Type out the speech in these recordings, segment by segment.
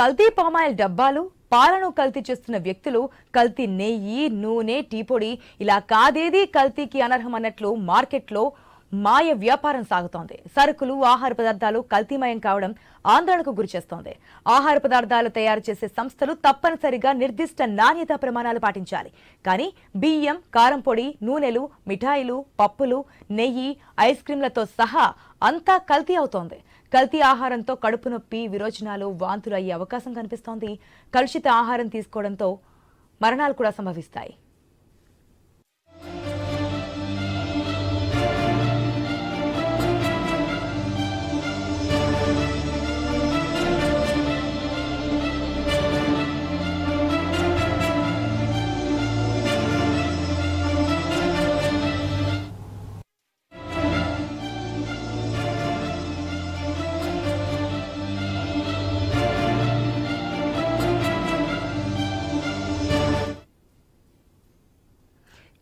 కల్తీ పామాయిల్ డబ్బాలు పాలను కల్తీ చేస్తున్న వ్యక్తులు కల్తీ నెయ్యి నూనె టీ పొడి ఇలా కాదేది కల్తీకి అనర్హం అన్నట్లు మార్కెట్లో మాయ వ్యాపారం సాగుతోంది సరుకులు ఆహార పదార్థాలు కల్తీమయం కావడం ఆందోళనకు గురిచేస్తోంది ఆహార పదార్థాలు తయారు చేసే సంస్థలు తప్పనిసరిగా నిర్దిష్ట నాణ్యత ప్రమాణాలు పాటించాలి కానీ బియ్యం కారం పొడి నూనెలు మిఠాయిలు పప్పులు నెయ్యి ఐస్ క్రీంలతో సహా అంతా కల్తీ అవుతోంది కల్తీ ఆహారంతో కడుపు నొప్పి విరోచనాలు వాంతులు అయ్యే అవకాశం కనిపిస్తోంది కలుషిత ఆహారం తీసుకోవడంతో మరణాలు కూడా సంభవిస్తాయి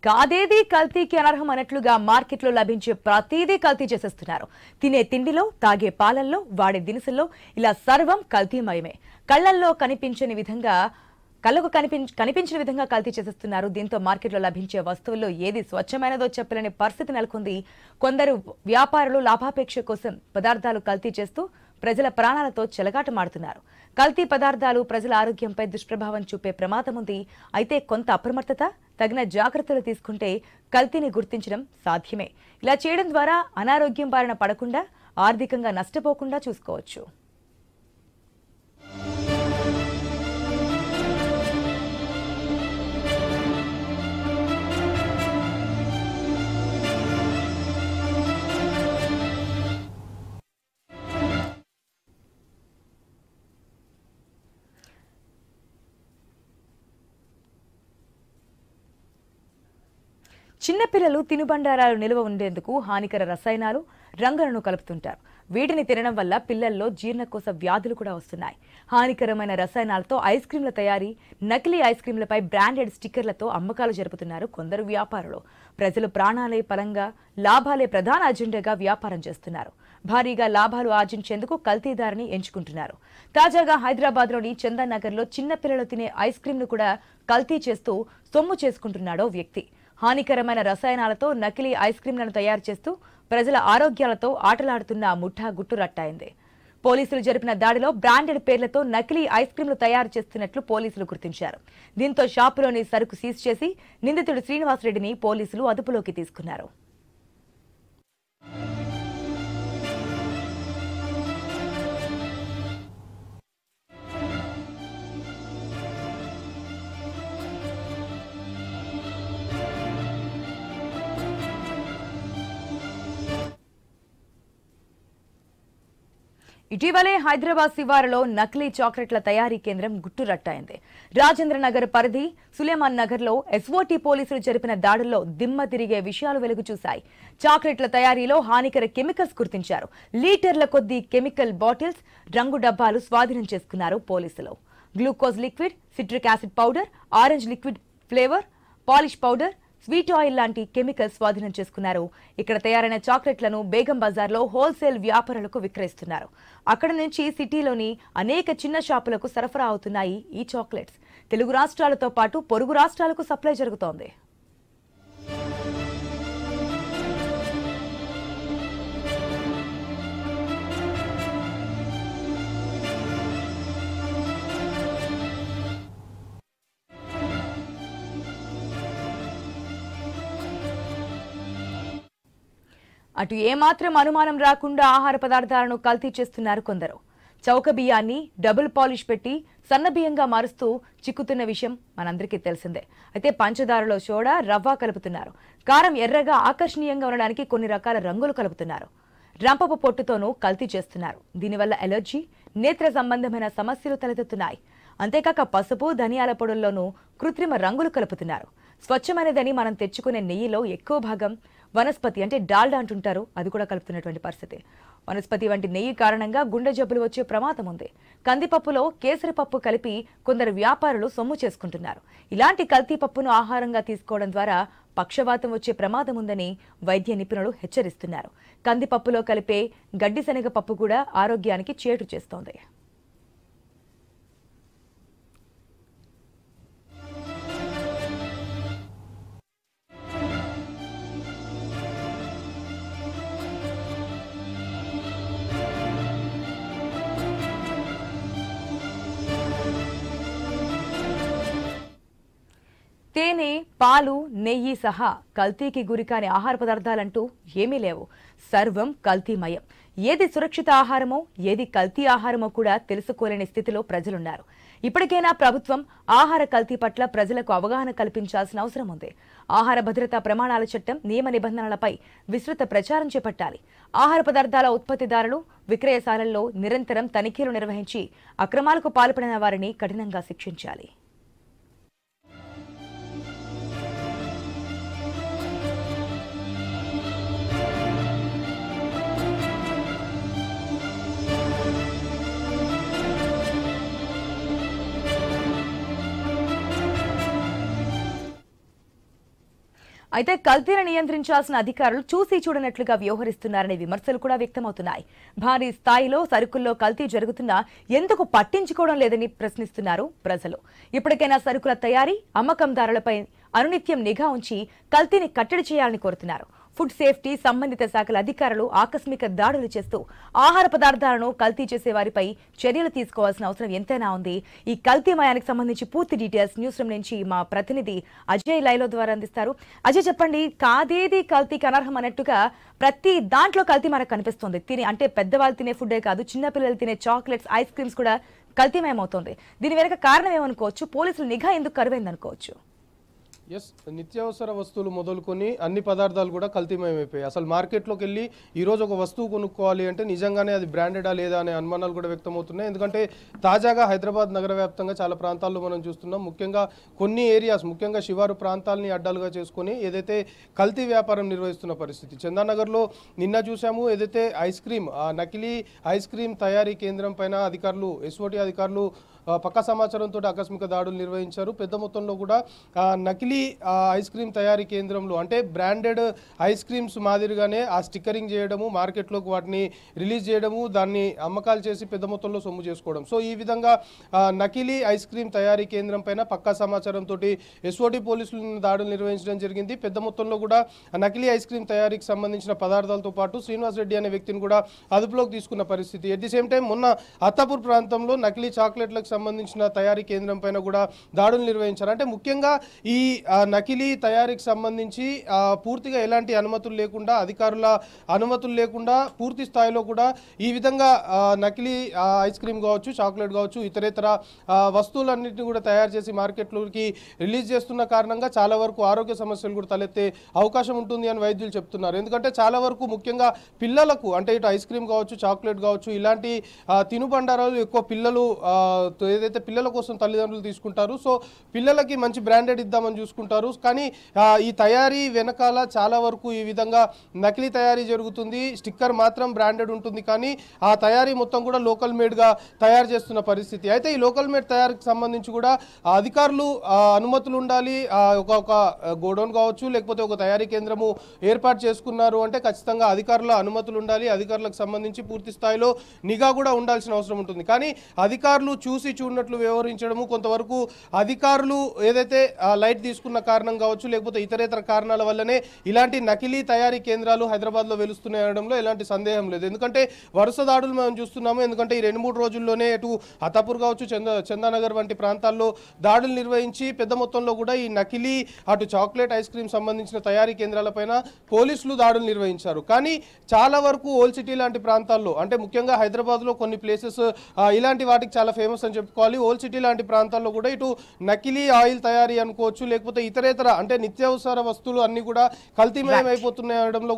కాదేది కల్తీకి అనర్హం అన్నట్లుగా మార్కెట్లో లభించే ప్రతిదీ కల్తీ చేసేస్తున్నారు తినే తిండిలో తాగే పాలల్లో వాడే దినుసుల్లో ఇలా సర్వం కల్తీమయమే కళ్ళల్లో కనిపించని విధంగా కళ్ళకు కనిపించ కనిపించిన విధంగా కల్తీ చేసేస్తున్నారు దీంతో మార్కెట్లో లభించే వస్తువుల్లో ఏది స్వచ్ఛమైనదో చెప్పలేని పరిస్థితి నెలకొంది కొందరు వ్యాపారులు లాభాపేక్ష కోసం పదార్థాలు కల్తీ చేస్తూ ప్రజల ప్రాణాలతో చెలగాటమాడుతున్నారు కల్తీ పదార్థాలు ప్రజల ఆరోగ్యంపై దుష్ప్రభావం చూపే ప్రమాదం ఉంది అయితే కొంత అప్రమత్తత తగిన జాగ్రత్తలు తీసుకుంటే కల్తీని గుర్తించడం సాధ్యమే ఇలా చేయడం ద్వారా అనారోగ్యం బారిన పడకుండా ఆర్థికంగా నష్టపోకుండా చూసుకోవచ్చు చిన్నపిల్లలు తినుబండారాలు నిల్వ ఉండేందుకు హానికర రసాయనాలు రంగులను కలుపుతుంటారు వీటిని తినడం వల్ల పిల్లల్లో జీర్ణకోశ వ్యాధులు కూడా వస్తున్నాయి హానికరమైన రసాయనాలతో ఐస్ క్రీంల తయారీ నకిలీ ఐస్ క్రీంలపై బ్రాండెడ్ స్టిక్కర్లతో అమ్మకాలు జరుపుతున్నారు కొందరు వ్యాపారులు ప్రజలు ప్రాణాలే పరంగా లాభాలే ప్రధాన అజెండాగా వ్యాపారం చేస్తున్నారు భారీగా లాభాలు ఆర్జించేందుకు కల్తీదారిని ఎంచుకుంటున్నారు తాజాగా హైదరాబాద్లోని చందానగర్లో చిన్నపిల్లలు తినే ఐస్ క్రీంను కూడా కల్తీ చేస్తూ సొమ్ము చేసుకుంటున్నాడో వ్యక్తి హానికరమైన రసాయనాలతో నకిలీ ఐస్ క్రీంలను తయారు చేస్తూ ప్రజల ఆరోగ్యాలతో ఆటలాడుతున్న ముఠా గుట్టు రట్టాయింది పోలీసులు జరిపిన దాడిలో బ్రాండెడ్ పేర్లతో నకిలీ ఐస్ క్రీంలు తయారు చేస్తున్నట్లు పోలీసులు గుర్తించారు దీంతో షాపులోని సరుకు సీజ్ చేసి నిందితుడు శ్రీనివాసరెడ్డిని పోలీసులు అదుపులోకి తీసుకున్నారు ఇటీవలే హైదరాబాద్ శివారులో నకిలీ చాక్లెట్ల తయారీ కేంద్రం గుట్టురట్టయింది నగర్ పరిధి సులేమాన్ నగర్ లో ఎస్ఓటీ పోలీసులు జరిపిన దాడుల్లో దిమ్మ తిరిగే విషయాలు వెలుగు చూశాయి చాక్లెట్ల తయారీలో హానికర కెమికల్స్ గుర్తించారు లీటర్ల కొద్దీ కెమికల్ బాటిల్స్ రంగు డబ్బాలు స్వాధీనం చేసుకున్నారు పోలీసులు glucose liquid citric acid powder orange liquid flavour polish powder sweet oil లాంటి కెమికల్స్ స్వాధీనం చేసుకున్నారు ఇక్కడ తయారైన చాక్లెట్లను బేగం బజార్లో హోల్సేల్ వ్యాపారులకు విక్రయిస్తున్నారు అక్కడ నుంచి సిటీలోని అనేక చిన్న షాపులకు సరఫరా అవుతున్నాయి ఈ చాక్లెట్స్ తెలుగు రాష్ట్రాలతో పాటు పొరుగు రాష్ట్రాలకు సప్లై జరుగుతోంది అటు ఏమాత్రం అనుమానం రాకుండా ఆహార పదార్థాలను కల్తీ చేస్తున్నారు కొందరు చౌక బియ్యాన్ని డబుల్ పాలిష్ పెట్టి సన్న బియ్యంగా మారుస్తూ చిక్కుతున్న విషయం మనందరికీ తెలిసిందే అయితే పంచదారలో సోడా రవ్వ కలుపుతున్నారు కారం ఎర్రగా ఆకర్షణీయంగా ఉండడానికి కొన్ని రకాల రంగులు కలుపుతున్నారు రంపపు పొట్టుతోనూ కల్తీ చేస్తున్నారు దీనివల్ల ఎలర్జీ నేత్ర సంబంధమైన సమస్యలు తలెత్తుతున్నాయి అంతేకాక పసుపు ధనియాల పొడుల్లోనూ కృత్రిమ రంగులు కలుపుతున్నారు స్వచ్ఛమైనదని మనం తెచ్చుకునే నెయ్యిలో ఎక్కువ భాగం వనస్పతి అంటే డాల్డా అంటుంటారు అది కూడా కలుపుతున్నటువంటి పరిస్థితి వనస్పతి వంటి నెయ్యి కారణంగా గుండె జబ్బులు వచ్చే ప్రమాదం ఉంది కందిపప్పులో కేసరి పప్పు కలిపి కొందరు వ్యాపారులు సొమ్ము చేసుకుంటున్నారు ఇలాంటి కల్తీ పప్పును ఆహారంగా తీసుకోవడం ద్వారా పక్షవాతం వచ్చే ప్రమాదం ఉందని వైద్య నిపుణులు హెచ్చరిస్తున్నారు కందిపప్పులో కలిపే గడ్డిశనగ పప్పు కూడా ఆరోగ్యానికి చేటు చేస్తోంది పాలు నెయ్యి సహా కల్తీకి గురికాని ఆహార పదార్థాలంటూ ఏమీ లేవు సర్వం కల్తీమయం ఏది సురక్షిత ఆహారమో ఏది కల్తీ ఆహారమో కూడా తెలుసుకోలేని స్థితిలో ప్రజలున్నారు ఇప్పటికైనా ప్రభుత్వం ఆహార కల్తీ పట్ల ప్రజలకు అవగాహన కల్పించాల్సిన అవసరం ఉంది ఆహార భద్రతా ప్రమాణాల చట్టం నియమ నిబంధనలపై విస్తృత ప్రచారం చేపట్టాలి ఆహార పదార్థాల ఉత్పత్తిదారులు విక్రయశాలల్లో నిరంతరం తనిఖీలు నిర్వహించి అక్రమాలకు పాల్పడిన వారిని కఠినంగా శిక్షించాలి అయితే కల్తీని నియంత్రించాల్సిన అధికారులు చూసి చూడనట్లుగా వ్యవహరిస్తున్నారనే విమర్శలు కూడా వ్యక్తమవుతున్నాయి భారీ స్థాయిలో సరుకుల్లో కల్తీ జరుగుతున్నా ఎందుకు పట్టించుకోవడం లేదని ప్రశ్నిస్తున్నారు ప్రజలు ఇప్పటికైనా సరుకుల తయారీ అమ్మకందారులపై అనునిత్యం నిఘా ఉంచి కల్తీని కట్టడి చేయాలని కోరుతున్నారు ఫుడ్ సేఫ్టీ సంబంధిత శాఖల అధికారులు ఆకస్మిక దాడులు చేస్తూ ఆహార పదార్థాలను కల్తీ చేసే వారిపై చర్యలు తీసుకోవాల్సిన అవసరం ఎంతైనా ఉంది ఈ కల్తీ మయానికి సంబంధించి పూర్తి డీటెయిల్స్ న్యూస్ రూమ్ నుంచి మా ప్రతినిధి అజయ్ లైలో ద్వారా అందిస్తారు అజయ్ చెప్పండి కాదేది కల్తీకి అనర్హం అన్నట్టుగా ప్రతి దాంట్లో కల్తీ మనకు కనిపిస్తుంది తిని అంటే పెద్దవాళ్ళు తినే ఫుడ్డే కాదు చిన్నపిల్లలు తినే చాక్లెట్స్ ఐస్ క్రీమ్స్ కూడా కల్తీమయమవుతుంది దీని వెనుక కారణం ఏమనుకోవచ్చు పోలీసులు నిఘా ఎందుకు కరువైందనుకోవచ్చు ఎస్ నిత్యావసర వస్తువులు మొదలుకొని అన్ని పదార్థాలు కూడా కల్తీమయమైపోయాయి అసలు మార్కెట్లోకి వెళ్ళి ఈరోజు ఒక వస్తువు కొనుక్కోవాలి అంటే నిజంగానే అది బ్రాండెడా లేదా అనే అనుమానాలు కూడా వ్యక్తమవుతున్నాయి ఎందుకంటే తాజాగా హైదరాబాద్ నగర వ్యాప్తంగా చాలా ప్రాంతాల్లో మనం చూస్తున్నాం ముఖ్యంగా కొన్ని ఏరియాస్ ముఖ్యంగా శివారు ప్రాంతాలని అడ్డాలుగా చేసుకొని ఏదైతే కల్తీ వ్యాపారం నిర్వహిస్తున్న పరిస్థితి చందానగర్లో నిన్న చూసాము ఏదైతే ఐస్ క్రీమ్ నకిలీ ఐస్ క్రీమ్ తయారీ కేంద్రం పైన అధికారులు ఎస్ఓటి అధికారులు పక్క సమాచారంతో ఆకస్మిక దాడులు నిర్వహించారు పెద్ద మొత్తంలో కూడా నకిలీ ఐస్ క్రీమ్ తయారీ కేంద్రంలో అంటే బ్రాండెడ్ ఐస్ క్రీమ్స్ మాదిరిగానే ఆ స్టిక్కరింగ్ చేయడము మార్కెట్లోకి వాటిని రిలీజ్ చేయడము దాన్ని అమ్మకాలు చేసి పెద్ద మొత్తంలో సొమ్ము చేసుకోవడం సో ఈ విధంగా నకిలీ ఐస్ క్రీమ్ తయారీ కేంద్రం పైన పక్కా సమాచారంతో ఎస్ఓటి పోలీసులు దాడులు నిర్వహించడం జరిగింది పెద్ద మొత్తంలో కూడా నకిలీ ఐస్ క్రీమ్ తయారీకి సంబంధించిన పదార్థాలతో పాటు శ్రీనివాస్ రెడ్డి అనే వ్యక్తిని కూడా అదుపులోకి తీసుకున్న పరిస్థితి అట్ ది సేమ్ టైం మొన్న అత్తాపూర్ ప్రాంతంలో నకిలీ చాక్లెట్లకు సంబంధించిన తయారీ కేంద్రం పైన కూడా దాడులు నిర్వహించారు అంటే ముఖ్యంగా ఈ నకిలీ తయారీకి సంబంధించి పూర్తిగా ఎలాంటి అనుమతులు లేకుండా అధికారుల అనుమతులు లేకుండా పూర్తి స్థాయిలో కూడా ఈ విధంగా నకిలీ ఐస్ క్రీమ్ కావచ్చు చాక్లెట్ కావచ్చు ఇతరేతర వస్తువులన్నింటినీ కూడా తయారు చేసి మార్కెట్లోకి రిలీజ్ చేస్తున్న కారణంగా చాలా వరకు ఆరోగ్య సమస్యలు కూడా తలెత్తే అవకాశం ఉంటుంది అని వైద్యులు చెప్తున్నారు ఎందుకంటే చాలా వరకు ముఖ్యంగా పిల్లలకు అంటే ఇటు ఐస్ క్రీమ్ కావచ్చు చాక్లెట్ కావచ్చు ఇలాంటి తినుబండారాలు ఎక్కువ పిల్లలు ఏదైతే పిల్లల కోసం తల్లిదండ్రులు తీసుకుంటారు సో పిల్లలకి మంచి బ్రాండెడ్ ఇద్దామని చూసుకుంటారు కానీ ఈ తయారీ వెనకాల చాలా వరకు ఈ విధంగా నకిలీ తయారీ జరుగుతుంది స్టిక్కర్ మాత్రం బ్రాండెడ్ ఉంటుంది కానీ ఆ తయారీ మొత్తం కూడా లోకల్ మేడ్గా తయారు చేస్తున్న పరిస్థితి అయితే ఈ లోకల్ మేడ్ తయారీకి సంబంధించి కూడా అధికారులు అనుమతులు ఉండాలి ఒక ఒక గోడౌన్ కావచ్చు లేకపోతే ఒక తయారీ కేంద్రము ఏర్పాటు చేసుకున్నారు అంటే ఖచ్చితంగా అధికారుల అనుమతులు ఉండాలి అధికారులకు సంబంధించి పూర్తి స్థాయిలో నిఘా కూడా ఉండాల్సిన అవసరం ఉంటుంది కానీ అధికారులు చూసి చూసి చూడనట్లు వ్యవహరించడము కొంతవరకు అధికారులు ఏదైతే లైట్ తీసుకున్న కారణం కావచ్చు లేకపోతే ఇతరేతర కారణాల వల్లనే ఇలాంటి నకిలీ తయారీ కేంద్రాలు హైదరాబాద్లో వెలుస్తున్నాయడంలో ఎలాంటి సందేహం లేదు ఎందుకంటే వరుస దాడులు మనం చూస్తున్నాము ఎందుకంటే ఈ రెండు మూడు రోజుల్లోనే అటు అతాపూర్ కావచ్చు చంద చందానగర్ వంటి ప్రాంతాల్లో దాడులు నిర్వహించి పెద్ద మొత్తంలో కూడా ఈ నకిలీ అటు చాక్లెట్ ఐస్ క్రీమ్ సంబంధించిన తయారీ కేంద్రాలపైన పోలీసులు దాడులు నిర్వహించారు కానీ చాలా వరకు ఓల్డ్ సిటీ లాంటి ప్రాంతాల్లో అంటే ముఖ్యంగా హైదరాబాద్లో కొన్ని ప్లేసెస్ ఇలాంటి వాటికి చాలా ఫేమస్ అని చెప్పుకోవాలి ఓల్డ్ సిటీ లాంటి ప్రాంతాల్లో కూడా ఇటు నకిలీ ఆయిల్ తయారీ అనుకోవచ్చు లేకపోతే ఇతరేతర అంటే నిత్యావసర వస్తువులు అన్ని కూడా కల్తీమయం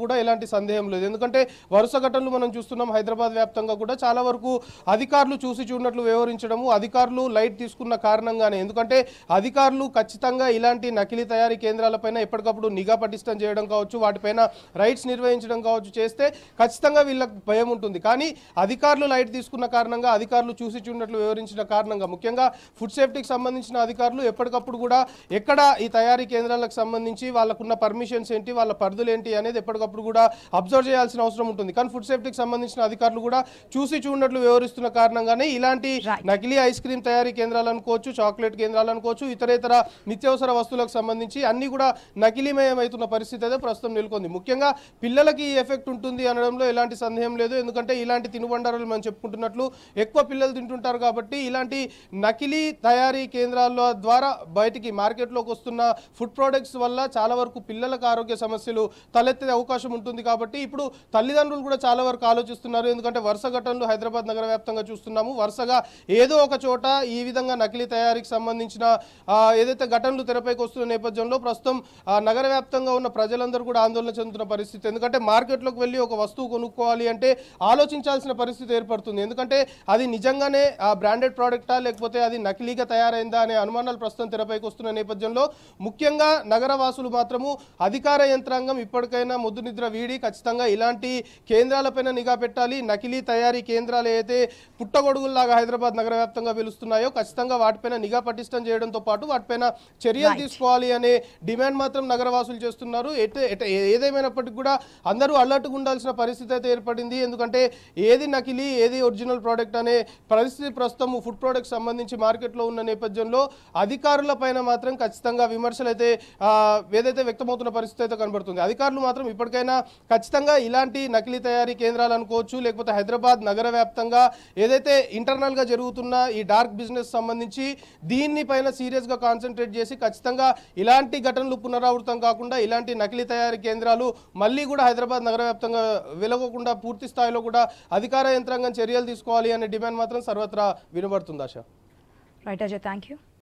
కూడా ఎలాంటి సందేహం లేదు ఎందుకంటే వరుస ఘటనలు మనం చూస్తున్నాం హైదరాబాద్ వ్యాప్తంగా కూడా చాలా వరకు అధికారులు చూసి చూడనట్లు వ్యవహరించడము అధికారులు లైట్ తీసుకున్న కారణంగానే ఎందుకంటే అధికారులు ఖచ్చితంగా ఇలాంటి నకిలీ తయారీ కేంద్రాలపైన ఎప్పటికప్పుడు నిఘా పటిష్టం చేయడం కావచ్చు వాటిపైన రైట్స్ నిర్వహించడం కావచ్చు చేస్తే ఖచ్చితంగా వీళ్ళకి భయం ఉంటుంది కానీ అధికారులు లైట్ తీసుకున్న కారణంగా అధికారులు చూసి చూడనట్లు వివరించిన కారణంగా ముఖ్యంగా ఫుడ్ సేఫ్టీకి సంబంధించిన అధికారులు ఎప్పటికప్పుడు కూడా ఎక్కడ ఈ తయారీ కేంద్రాలకు సంబంధించి వాళ్ళకున్న పర్మిషన్స్ ఏంటి వాళ్ళ పరిధులు ఏంటి అనేది ఎప్పటికప్పుడు కూడా అబ్జర్వ్ చేయాల్సిన అవసరం ఉంటుంది కానీ ఫుడ్ సేఫ్టీకి సంబంధించిన అధికారులు కూడా చూసి చూడట్లు వివరిస్తున్న కారణంగానే ఇలాంటి నకిలీ ఐస్ క్రీమ్ తయారీ కేంద్రాలు అనుకోవచ్చు చాక్లెట్ కేంద్రాలు అనుకోవచ్చు ఇతరేతర నిత్యావసర వస్తువులకు సంబంధించి అన్ని కూడా నకిలీమయమవుతున్న పరిస్థితి అయితే ప్రస్తుతం నెలకొంది ముఖ్యంగా పిల్లలకి ఈ ఎఫెక్ట్ ఉంటుంది అనడంలో ఎలాంటి సందేహం లేదు ఎందుకంటే ఇలాంటి తినుబండారాలు మనం చెప్పుకుంటున్నట్లు ఎక్కువ పిల్లలు తింటుంటారు కాబట్టి ఇలా ఇలాంటి నకిలీ తయారీ కేంద్రాల ద్వారా బయటికి మార్కెట్లోకి వస్తున్న ఫుడ్ ప్రోడక్ట్స్ వల్ల చాలా వరకు పిల్లలకు ఆరోగ్య సమస్యలు తలెత్తే అవకాశం ఉంటుంది కాబట్టి ఇప్పుడు తల్లిదండ్రులు కూడా చాలా వరకు ఆలోచిస్తున్నారు ఎందుకంటే వరుస ఘటనలు హైదరాబాద్ నగర వ్యాప్తంగా చూస్తున్నాము వరుసగా ఏదో ఒక చోట ఈ విధంగా నకిలీ తయారీకి సంబంధించిన ఏదైతే ఘటనలు తెరపైకి వస్తున్న నేపథ్యంలో ప్రస్తుతం నగర వ్యాప్తంగా ఉన్న ప్రజలందరూ కూడా ఆందోళన చెందుతున్న పరిస్థితి ఎందుకంటే మార్కెట్లోకి వెళ్ళి ఒక వస్తువు కొనుక్కోవాలి అంటే ఆలోచించాల్సిన పరిస్థితి ఏర్పడుతుంది ఎందుకంటే అది నిజంగానే ఆ బ్రాండెడ్ ప్రోడక్ట్ ప్రోడక్టా లేకపోతే అది నకిలీగా తయారైందా అనే అనుమానాలు ప్రస్తుతం తెరపైకి వస్తున్న నేపథ్యంలో ముఖ్యంగా నగరవాసులు మాత్రము అధికార యంత్రాంగం ఇప్పటికైనా ముద్దు నిద్ర వీడి ఖచ్చితంగా ఇలాంటి కేంద్రాలపైన నిఘా పెట్టాలి నకిలీ తయారీ కేంద్రాలు ఏదైతే పుట్టగొడుగుల్లాగా హైదరాబాద్ నగర వ్యాప్తంగా వెలుస్తున్నాయో ఖచ్చితంగా వాటిపైన నిఘా పటిష్టం చేయడంతో పాటు వాటిపైన చర్యలు తీసుకోవాలి అనే డిమాండ్ మాత్రం నగరవాసులు చేస్తున్నారు ఏదేమైనప్పటికీ కూడా అందరూ అలర్ట్గా ఉండాల్సిన పరిస్థితి అయితే ఏర్పడింది ఎందుకంటే ఏది నకిలీ ఏది ఒరిజినల్ ప్రోడక్ట్ అనే పరిస్థితి ప్రస్తుతం ఫుడ్ ప్రోడక్ట్ సంబంధించి మార్కెట్లో ఉన్న నేపథ్యంలో అధికారుల పైన మాత్రం ఖచ్చితంగా విమర్శలు అయితే ఏదైతే వ్యక్తమవుతున్న పరిస్థితి అయితే కనబడుతుంది అధికారులు మాత్రం ఇప్పటికైనా ఖచ్చితంగా ఇలాంటి నకిలీ తయారీ కేంద్రాలు అనుకోవచ్చు లేకపోతే హైదరాబాద్ నగర వ్యాప్తంగా ఏదైతే ఇంటర్నల్గా జరుగుతున్న ఈ డార్క్ బిజినెస్ సంబంధించి దీనిపైన సీరియస్గా కాన్సన్ట్రేట్ చేసి ఖచ్చితంగా ఇలాంటి ఘటనలు పునరావృతం కాకుండా ఇలాంటి నకిలీ తయారీ కేంద్రాలు మళ్ళీ కూడా హైదరాబాద్ నగర వ్యాప్తంగా వెలగకుండా పూర్తి స్థాయిలో కూడా అధికార యంత్రాంగం చర్యలు తీసుకోవాలి అనే డిమాండ్ మాత్రం సర్వత్రా వినబడుతుంది Right, Ajay, thank you.